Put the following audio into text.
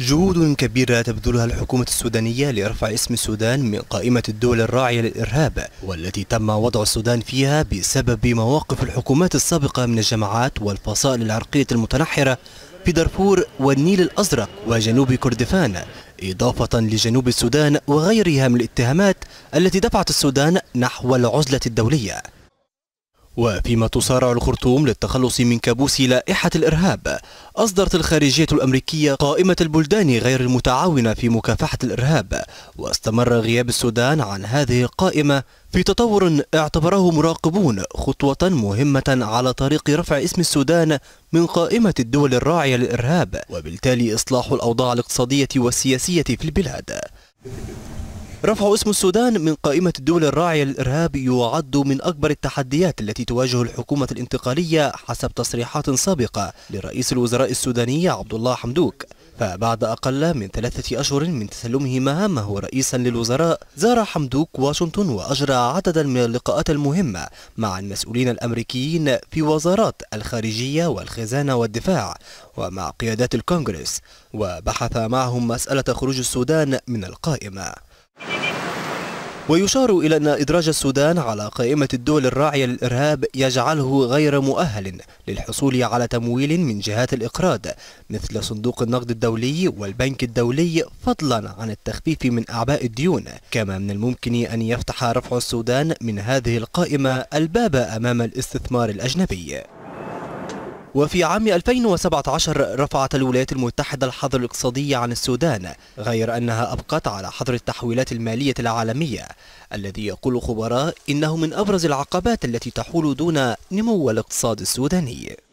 جهود كبيرة تبذلها الحكومة السودانية لرفع اسم السودان من قائمة الدول الراعية للإرهاب والتي تم وضع السودان فيها بسبب مواقف الحكومات السابقة من الجماعات والفصائل العرقية المتنحرة في دارفور والنيل الأزرق وجنوب كردفان إضافة لجنوب السودان وغيرها من الاتهامات التي دفعت السودان نحو العزلة الدولية وفيما تصارع الخرطوم للتخلص من كابوس لائحة الإرهاب أصدرت الخارجية الأمريكية قائمة البلدان غير المتعاونة في مكافحة الإرهاب واستمر غياب السودان عن هذه القائمة في تطور اعتبره مراقبون خطوة مهمة على طريق رفع اسم السودان من قائمة الدول الراعية للإرهاب وبالتالي إصلاح الأوضاع الاقتصادية والسياسية في البلاد رفع اسم السودان من قائمة الدول الراعية للإرهاب يعد من أكبر التحديات التي تواجه الحكومة الانتقالية حسب تصريحات سابقة لرئيس الوزراء السوداني عبد الله حمدوك فبعد أقل من ثلاثة أشهر من تسلمه مهامه رئيسا للوزراء زار حمدوك واشنطن وأجرى عددا من اللقاءات المهمة مع المسؤولين الأمريكيين في وزارات الخارجية والخزانة والدفاع ومع قيادات الكونغرس وبحث معهم مسألة خروج السودان من القائمة ويشار إلى أن إدراج السودان على قائمة الدول الراعية للإرهاب يجعله غير مؤهل للحصول على تمويل من جهات الإقراض مثل صندوق النقد الدولي والبنك الدولي فضلا عن التخفيف من أعباء الديون كما من الممكن أن يفتح رفع السودان من هذه القائمة الباب أمام الاستثمار الأجنبي وفي عام 2017 رفعت الولايات المتحدة الحظر الاقتصادي عن السودان غير أنها أبقت على حظر التحويلات المالية العالمية الذي يقول خبراء إنه من أبرز العقبات التي تحول دون نمو الاقتصاد السوداني